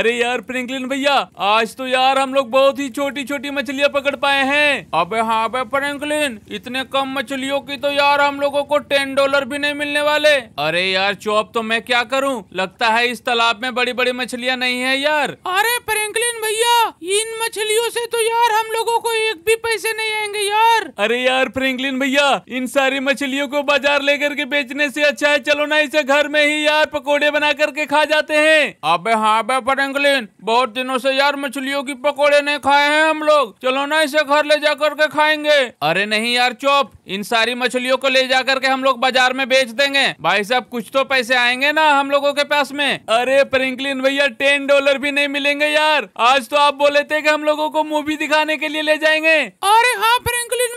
अरे यार प्रिंकलिन भैया आज तो यार हम लोग बहुत ही छोटी छोटी मछलियाँ पकड़ पाए हैं अबे हाँ अबे फ्रैंकलिन इतने कम मछलियों की तो यार हम लोगों को टेन डॉलर भी नहीं मिलने वाले अरे यार चौप तो मैं क्या करूँ लगता है इस तालाब में बड़ी बड़ी मछलियाँ नहीं है यार अरे प्रिंकलिन भैया इन मछलियों से तो यार हम लोगो को एक भी पैसे नहीं आएंगे यार अरे यार प्रिंकलिन भैया इन सारी मछलियों को बाजार लेकर के बेचने से अच्छा है चलो ना इसे घर में ही यार पकौड़े बना करके खा जाते हैं अब हाँ बे फ्रैंकलिन बहुत दिनों से यार मछलियों की पकोड़े नहीं खाए हैं हम लोग चलो ना इसे घर ले जा करके खाएंगे अरे नहीं यार चौप इन सारी मछलियों को ले जा करके हम लोग बाजार में बेच देंगे भाई साहब कुछ तो पैसे आएंगे ना हम लोगो के पास में अरे फ्रेंकलिन भैया टेन डॉलर भी नहीं मिलेंगे यार आज तो आप बोले थे की हम लोगो को मूवी दिखाने के लिए ले जाएंगे अरे हाँ फ्रेंकलिन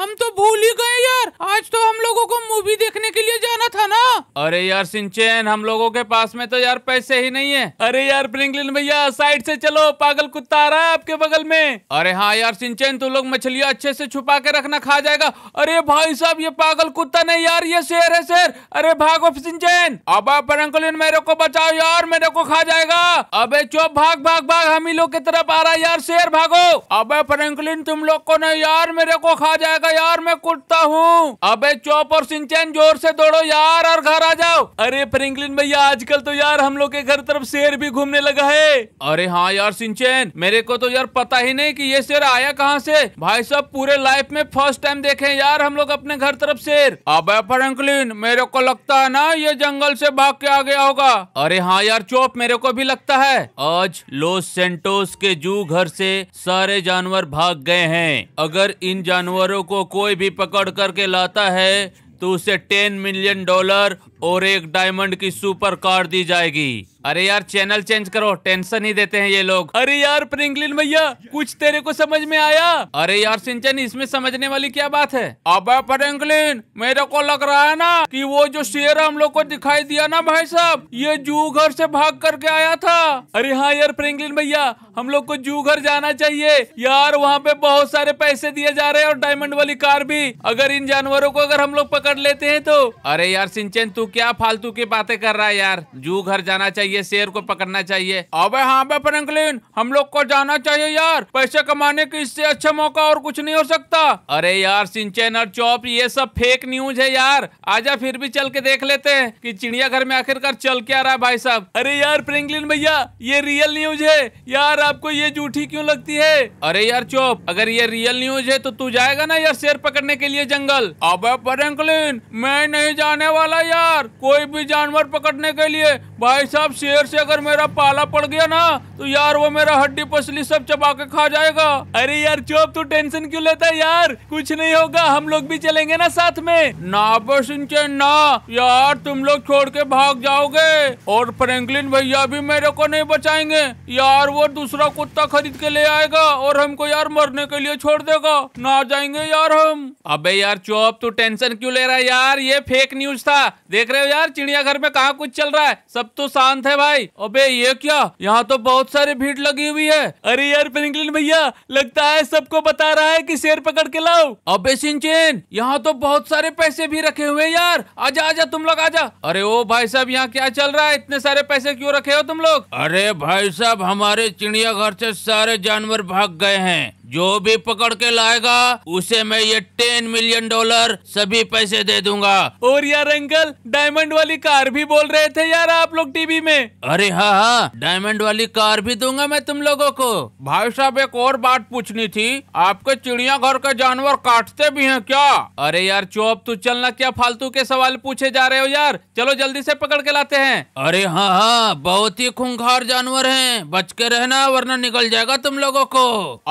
हम तो भूल ही गए यार आज तो हम लोगों को मूवी देखने के लिए जाना था ना अरे यार सिंचन हम लोगों के पास में तो यार पैसे ही नहीं है अरे यार ब्रिंगलिन भैया साइड से चलो पागल कुत्ता आ रहा है आपके बगल में अरे हाँ यार सिंचन तू लोग मछलियाँ अच्छे से छुपा के रखना खा जाएगा अरे भाई साहब ये पागल कुत्ता नहीं यार ये शेर है शेर अरे भागो सिंचन अब आप ब्रिंगलिन मेरे को बचाओ यार मेरे को खा जाएगा अब चुप भाग भाग भाग हम ही लोग की तरफ आ रहा है यार शेर भागो अब फ्रेंकलिन तुम लोग को नहीं यार मेरे को खा जाएगा का यार मैं कुटता हूँ अबे चौप और सिंचन जोर से दौड़ो यार और घर आ जाओ अरे फ्रिंकलिन भैया आजकल तो यार हम लोग के घर तरफ शेर भी घूमने लगा है अरे हाँ यार सिंचन मेरे को तो यार पता ही नहीं की ये शेर आया कहाँ से भाई साहब पूरे लाइफ में फर्स्ट टाइम देखे यार हम लोग अपने घर तरफ शेर अब फ्रेंकलिन मेरे को लगता है ना ये जंगल से भाग के आ गया होगा अरे हाँ यार चौप मेरे को भी लगता है आज लोस सेंटोस के जू घर से सारे जानवर भाग गए हैं अगर इन जानवरों को को कोई भी पकड़ करके लाता है तो उसे टेन मिलियन डॉलर और एक डायमंड की सुपर कार दी जाएगी अरे यार चैनल चेंज करो टेंशन ही देते हैं ये लोग अरे यार प्रिंगलिन भैया कुछ तेरे को समझ में आया अरे यार सिंचन इसमें समझने वाली क्या बात है अब प्रिंगलिन मेरे को लग रहा है ना कि वो जो शेर हम लोग को दिखाई दिया ना भाई साहब ये जू घर से भाग करके आया था अरे हाँ यार प्रिंगलिन भैया हम लोग को जू घर जाना चाहिए यार वहाँ पे बहुत सारे पैसे दिए जा रहे हैं और डायमंड वाली कार भी अगर इन जानवरों को अगर हम लोग पकड़ लेते हैं तो अरे यार सिंचन तू तू क्या फालतू की बातें कर रहा है यार जू घर जाना चाहिए शेर को पकड़ना चाहिए अबे हाँ बे फ्रैंकलिन हम लोग को जाना चाहिए यार पैसे कमाने की इससे अच्छा मौका और कुछ नहीं हो सकता अरे यार सिंचन और चौप ये सब फेक न्यूज है यार आजा फिर भी चल के देख लेते हैं कि चिड़ियाघर में आखिरकार चल क्या रहा है भाई साहब अरे यार फ्रेंकलिन भैया ये रियल न्यूज है यार आपको ये झूठी क्यों लगती है अरे यार चौप अगर ये रियल न्यूज है तो तू जाएगा ना यार शेर पकड़ने के लिए जंगल अब फ्रेंकलिन मैं नहीं जाने वाला यार कोई भी जानवर पकड़ने के लिए भाई साहब शेर से अगर मेरा पाला पड़ गया ना तो यार वो मेरा हड्डी पसली सब चबा के खा जाएगा अरे यार चुप तू टेंशन क्यों लेता है यार कुछ नहीं होगा हम लोग भी चलेंगे ना साथ में ना बस इंचन ना यार तुम लोग छोड़ के भाग जाओगे और फ्रेंकलिन भैया भी मेरे को नहीं बचाएंगे यार वो दूसरा कुत्ता खरीद के ले आएगा और हमको यार मरने के लिए छोड़ देगा ना जाएंगे यार हम अबे यार चोप तू टेंशन क्यों ले रहा है यार ये फेक न्यूज था देख रहे हो यार चिड़ियाघर में कहा कुछ चल रहा है सब सब तो शांत है भाई अबे ये क्या यहाँ तो बहुत सारी भीड़ लगी हुई है अरे यार फ्रिंकलिन भैया लगता है सबको बता रहा है की शेर पकड़ के लाओ अबे सिंचेन यहाँ तो बहुत सारे पैसे भी रखे हुए यार आजा आजा तुम लोग आजा अरे ओ भाई साहब यहाँ क्या चल रहा है इतने सारे पैसे क्यों रखे हो तुम लोग अरे भाई साहब हमारे चिड़ियाघर से सारे जानवर भाग गए हैं जो भी पकड़ के लाएगा उसे मैं ये टेन मिलियन डॉलर सभी पैसे दे दूंगा और यार अंकल डायमंड वाली कार भी बोल रहे थे यार आप लोग टीवी में अरे हाँ हाँ डायमंड वाली कार भी दूंगा मैं तुम लोगों को भाई साहब एक और बात पूछनी थी आपके चिड़िया घर के जानवर काटते भी हैं क्या अरे यार चौप तू चलना क्या फालतू के सवाल पूछे जा रहे हो यार चलो जल्दी ऐसी पकड़ के लाते हैं अरे हाँ हाँ बहुत ही खूंखार जानवर है बच के रहना वरना निकल जाएगा तुम लोगो को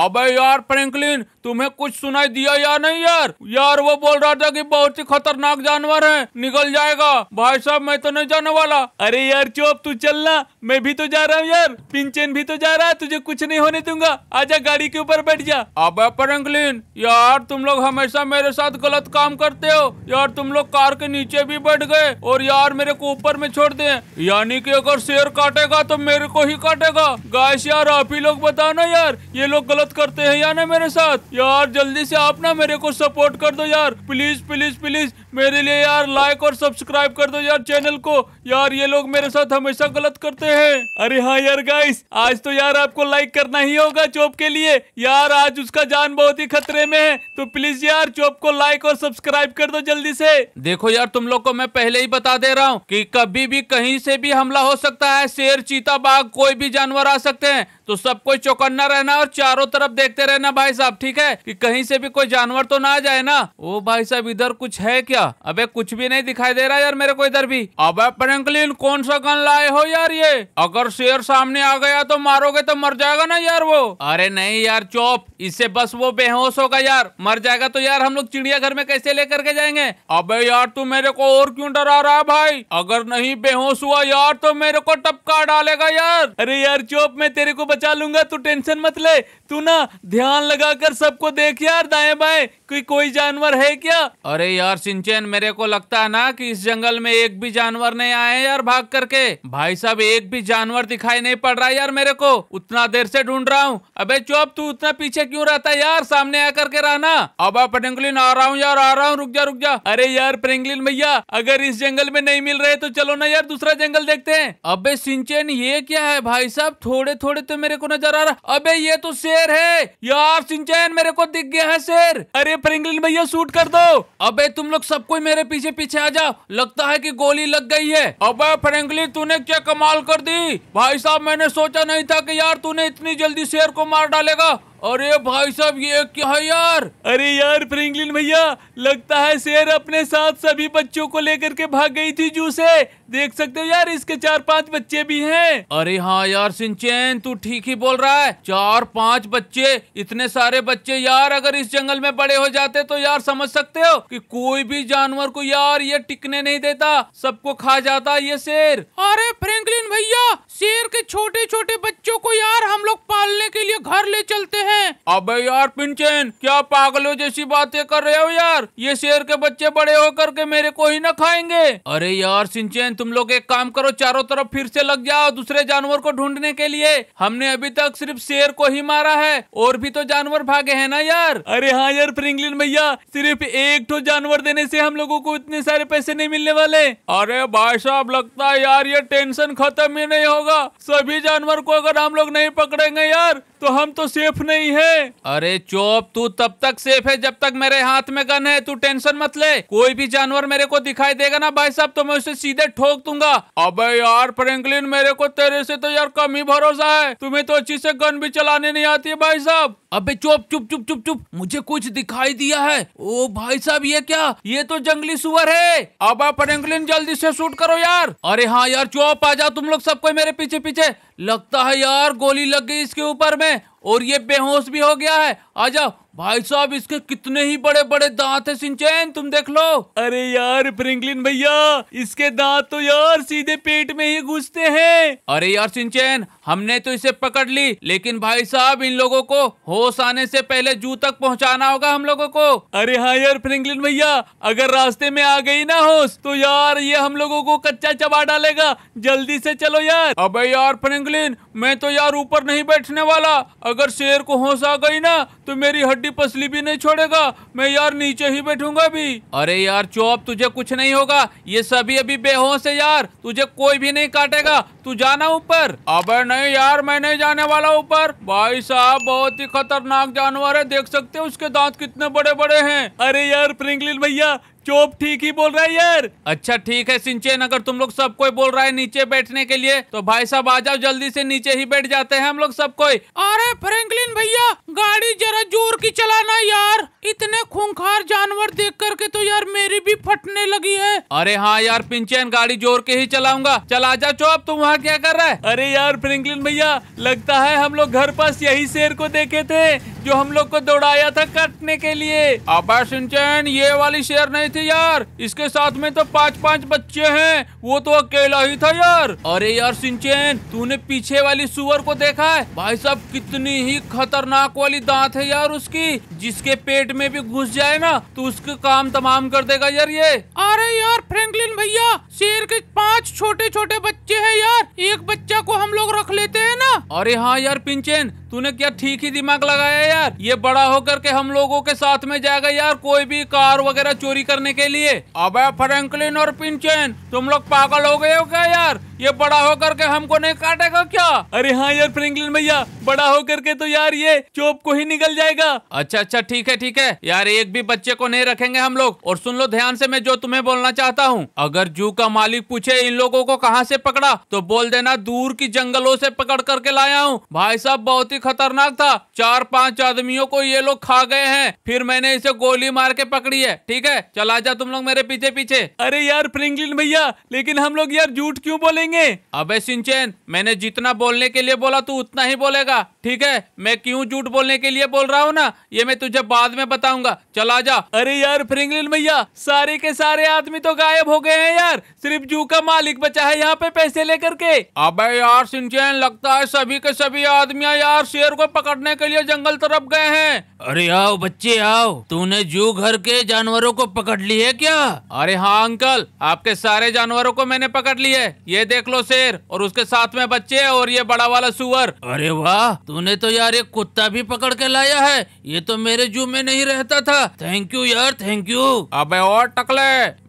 अब यार यार फ्रैंकलिन तुम्हें कुछ सुनाई दिया या नहीं यार यार वो बोल रहा था कि बहुत ही खतरनाक जानवर है निकल जाएगा भाई साहब मैं तो नहीं जाने वाला अरे यार चुप तू चलना मैं भी तो जा रहा हूँ यार पिंचन भी तो जा रहा है तुझे कुछ नहीं होने दूंगा आजा गाड़ी के ऊपर बैठ जा अब फ्रेंकलिन यार तुम लोग हमेशा मेरे साथ गलत काम करते हो यार तुम लोग कार के नीचे भी बैठ गए और यार मेरे को ऊपर में छोड़ दे यानी की अगर शेर काटेगा तो मेरे को ही काटेगा गाय यार आप ही लोग बताओ ना यार ये लोग गलत करते हैं नहीं आना मेरे साथ यार जल्दी से आप ना मेरे को सपोर्ट कर दो यार प्लीज प्लीज प्लीज मेरे लिए यार लाइक और सब्सक्राइब कर दो यार चैनल को यार ये लोग मेरे साथ हमेशा गलत करते हैं अरे हाँ यार गाइस आज तो यार आपको लाइक करना ही होगा चोप के लिए यार आज उसका जान बहुत ही खतरे में है तो प्लीज यार चोप को लाइक और सब्सक्राइब कर दो जल्दी से देखो यार तुम लोग को मैं पहले ही बता दे रहा हूँ की कभी भी कहीं से भी हमला हो सकता है शेर चीता बाघ कोई भी जानवर आ सकते हैं तो सबको चौकन्ना रहना और चारों तरफ देखते रहना भाई साहब ठीक है कि कहीं से भी कोई जानवर तो ना आ जाए ना ओ भाई साहब इधर कुछ है क्या क्या अबे कुछ भी नहीं दिखाई दे रहा यार मेरे को इधर भी अबे फ्रैंकलिन कौन सा गन लाए हो यार ये अगर शेर सामने आ गया तो मारोगे तो मर जाएगा ना यार वो अरे नहीं यार चौप इससे बस वो बेहोश होगा यार मर जाएगा तो यार हम लोग चिड़ियाघर में कैसे लेकर के जाएंगे अब यार तू मेरे को और क्यूँ डरा रहा है भाई अगर नहीं बेहोश हुआ यार तो मेरे को टपका डालेगा यार अरे यार चौप मैं तेरे को बचा लूंगा तू टेंशन मत ले तू ना ध्यान कर सबको देख यार दाएं बाएं कोई कोई जानवर है क्या अरे यार सिंह चैन मेरे को लगता है ना कि इस जंगल में एक भी जानवर नहीं आए यार भाग करके भाई साहब एक भी जानवर दिखाई नहीं पड़ रहा यार मेरे को उतना देर से ढूंढ रहा हूँ अबे चुप तू उतना पीछे क्यों रहता यार सामने आकर के रहना अब प्रिंगलिन आ रहा हूँ यार आ रहा हूँ रुक जा रुक जा अरे यार प्रिंगलिन भैया अगर इस जंगल में नहीं मिल रहे तो चलो ना यार दूसरा जंगल देखते है अबे सिंचन ये क्या है भाई साहब थोड़े थोड़े तो मेरे को नजर आ रहा अबे ये तो शेर है यार सिंचन मेरे को दिख गया है शेर अरे प्रिंगलिन भैया शूट कर दो अबे तुम लोग सब कोई मेरे पीछे पीछे आ जाओ लगता है कि गोली लग गई है अब फ्रेंकली तूने क्या कमाल कर दी भाई साहब मैंने सोचा नहीं था कि यार तूने इतनी जल्दी शेर को मार डालेगा अरे भाई साहब ये क्या है यार अरे यार फ्रेंकलिन भैया लगता है शेर अपने साथ सभी बच्चों को लेकर के भाग गई थी जू से देख सकते हो यार इसके चार पांच बच्चे भी हैं अरे हाँ यार सिंचैन तू ठीक ही बोल रहा है चार पांच बच्चे इतने सारे बच्चे यार अगर इस जंगल में बड़े हो जाते तो यार समझ सकते हो कि कोई भी जानवर को यार ये टिकने नहीं देता सबको खा जाता ये शेर अरे फ्रेंकलिन भैया शेर के छोटे छोटे बच्चों को यार हम लोग पालने के लिए घर ले चलते हैं अबे यार पिंचन क्या पागलों जैसी बातें कर रहे हो यार ये शेर के बच्चे बड़े होकर के मेरे को ही ना खाएंगे अरे यार सिंचन तुम लोग एक काम करो चारों तरफ फिर से लग जाओ दूसरे जानवर को ढूंढने के लिए हमने अभी तक सिर्फ शेर को ही मारा है और भी तो जानवर भागे है ना यार अरे हाँ यार फ्रिंगलिन भैया सिर्फ एक ठो जानवर देने से हम लोगों को इतने सारे पैसे नहीं मिलने वाले अरे भाई साहब लगता है यार ये टेंशन खत्म ही नहीं होगा सभी जानवर को अगर हम लोग नहीं पकड़ेंगे यार तो हम तो सेफ नहीं है अरे चोप तू तब तक सेफ है जब तक मेरे हाथ में गन है तू टेंशन मत ले कोई भी जानवर मेरे को दिखाई देगा ना भाई साहब तो मैं उसे सीधे ठोक दूंगा अबे यार फ्रेंकलिन मेरे को तेरे से तो यार कम ही भरोसा है तुम्हें तो अच्छी से गन भी चलाने नहीं आती है भाई साहब अबे चुप चुप चुप चुप चुप मुझे कुछ दिखाई दिया है ओ भाई साहब ये क्या ये तो जंगली सुअर है अब आप फ्रेंकलिन जल्दी से शूट करो यार अरे हाँ यार चुप आ जाओ तुम लोग सब कोई मेरे पीछे पीछे लगता है यार गोली लग गई इसके ऊपर में और ये बेहोश भी हो गया है आ जाओ भाई साहब इसके कितने ही बड़े बड़े दांत है सिंचैन तुम देख लो अरे यार फ्रेंकलिन भैया इसके दांत तो यार सीधे पेट में ही घुसते हैं अरे यार सिंचैन हमने तो इसे पकड़ ली लेकिन भाई साहब इन लोगों को होश आने से पहले जू तक पहुंचाना होगा हम लोगों को अरे हाँ यार फ्रेंकलिन भैया अगर रास्ते में आ गई ना होश तो यार ये हम लोगो को कच्चा चबा डालेगा जल्दी से चलो यार अब यार फ्रेंकलिन मैं तो यार ऊपर नहीं बैठने वाला अगर शेर को होश आ गई ना तो मेरी हड्डी पसली भी नहीं छोड़ेगा मैं यार नीचे ही बैठूंगा भी अरे यार चौप तुझे कुछ नहीं होगा ये सभी अभी बेहोश है यार तुझे कोई भी नहीं काटेगा तू जाना ऊपर अबे नहीं यार मैं नहीं जाने वाला ऊपर भाई साहब बहुत ही खतरनाक जानवर है देख सकते हैं उसके दांत कितने बड़े बड़े हैं अरे यार प्रिंकलिन भैया चोप ठीक ही बोल रहा है यार अच्छा ठीक है सिंचन अगर तुम लोग सब कोई बोल रहा है नीचे बैठने के लिए तो भाई साहब आ जाओ जल्दी से नीचे ही बैठ जाते हैं हम लोग सबको अरे फ्रेंकलिन भैया गाड़ी जरा जोर की चलाना यार इतने खूंखार जानवर देख करके तो यार मेरी भी फटने लगी है अरे हाँ यार पिंचन गाड़ी जोर के ही चलाऊंगा चल आ जाओ चोप तुम यहाँ क्या कर रहा है अरे यार फ्रेंकलिन भैया लगता है हम लोग घर पास यही शेर को देखे थे जो हम लोग को दौड़ाया था काटने के लिए अब सिंचन ये वाली शेर नहीं थी यार इसके साथ में तो पाँच पाँच बच्चे हैं वो तो अकेला ही था यार अरे यार सिंचन तूने पीछे वाली सुअर को देखा है भाई साहब कितनी ही खतरनाक वाली दांत है यार उसकी जिसके पेट में भी घुस जाए ना तो उसके काम तमाम कर देगा यार ये अरे यार फ्रेंकलिन भैया शेर के पांच छोटे छोटे बच्चे बच्चे हैं यार एक बच्चा को हम लोग रख लेते हैं ना अरे हाँ यार पिंचन तूने क्या ठीक ही दिमाग लगाया यार ये बड़ा होकर के हम लोगों के साथ में जाएगा यार कोई भी कार वगैरह चोरी करने के लिए अब फ्रैंकलिन और पिंचन तुम लोग पागल हो गए हो क्या यार ये बड़ा होकर के हमको नहीं काटेगा क्या अरे हाँ यार फ्रैंकलिन भैया बड़ा होकर के तो यार ये चोप को ही निकल जाएगा अच्छा अच्छा ठीक है ठीक है यार एक भी बच्चे को नहीं रखेंगे हम लोग और सुन लो ध्यान से मैं जो तुम्हें बोलना चाहता हूँ अगर जू का मालिक पूछे इन लोगों को कहाँ से पकड़ा तो बोल देना दूर की जंगलों से पकड़ करके लाया हूँ भाई साहब बहुत ही ही खतरनाक था चार पांच आदमियों को ये लोग खा गए हैं फिर मैंने इसे गोली मार के पकड़ी है ठीक है चला जा तुम लोग मेरे पीछे पीछे अरे यार फ्रिंकलिन भैया लेकिन हम लोग यार झूठ क्यों बोलेंगे अबे सिंचेन मैंने जितना बोलने के लिए बोला तू उतना ही बोलेगा ठीक है मैं क्यों झूठ बोलने के लिए बोल रहा हूँ ना ये मैं तुझे बाद में बताऊंगा चला जा अरे यार फ्रिंगलिन भैया सारे के सारे आदमी तो गायब हो गए हैं यार सिर्फ जू का मालिक बचा है यहाँ पे पैसे लेकर के अब यार सिंचैन लगता है सभी के सभी आदमियाँ यार शेर को पकड़ने के लिए जंगल तरफ गए हैं अरे आओ बच्चे आओ तूने जू घर के जानवरों को पकड़ ली है क्या अरे हाँ अंकल आपके सारे जानवरों को मैंने पकड़ लिए है ये देख लो शेर और उसके साथ में बच्चे और ये बड़ा वाला सुअर अरे वाह तूने तो यार एक कुत्ता भी पकड़ के लाया है ये तो मेरे जू में नहीं रहता था थैंक यू यार थैंक यू अब और टकले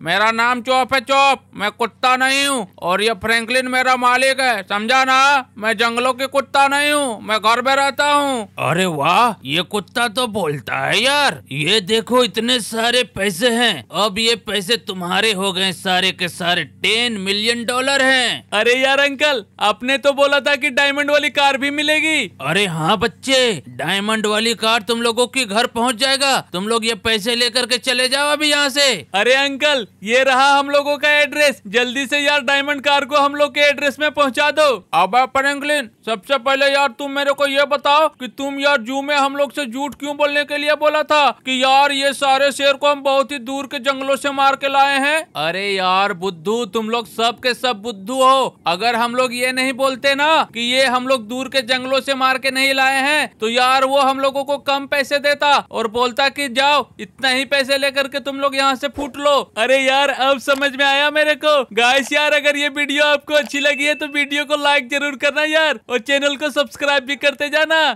मेरा नाम चौप है चौप मैं कुत्ता नहीं हूँ और ये फ्रेंकलिन मेरा मालिक है समझा ना मैं जंगलों के कुत्ता नहीं हूँ मैं घर में रहता हूँ अरे वाह ये कुत्ता तो बोलता है यार ये देखो इतने सारे पैसे हैं अब ये पैसे तुम्हारे हो गए सारे के सारे टेन मिलियन डॉलर हैं अरे यार अंकल आपने तो बोला था कि डायमंड वाली कार भी मिलेगी अरे हाँ बच्चे डायमंड वाली कार तुम लोगों के घर पहुँच जाएगा तुम लोग ये पैसे लेकर के चले जाओ अभी यहाँ से अरे अंकल ये रहा हम लोगों का एड्रेस जल्दी से यार डायमंड कार को हम लोग के एड्रेस में पहुँचा दो अब फ्रेंकलिन सबसे पहले यार तुम मेरे को ये बताओ कि तुम यार जू में हम लोग से झूठ क्यों क्यों बोलने के लिए बोला था कि यार ये सारे शेर को हम बहुत ही दूर के जंगलों से मार के लाए हैं अरे यार बुद्धू तुम लोग सब के सब बुद्धू हो अगर हम लोग ये नहीं बोलते ना कि ये हम लोग दूर के जंगलों से मार के नहीं लाए हैं तो यार वो हम लोगों को कम पैसे देता और बोलता की जाओ इतना ही पैसे लेकर के तुम लोग यहाँ से फूट लो अरे यार अब समझ में आया मेरे को गाइस यार अगर ये वीडियो आपको अच्छी लगी है तो वीडियो को लाइक जरूर करना यार और चैनल को सब्सक्राइब भी करते जाना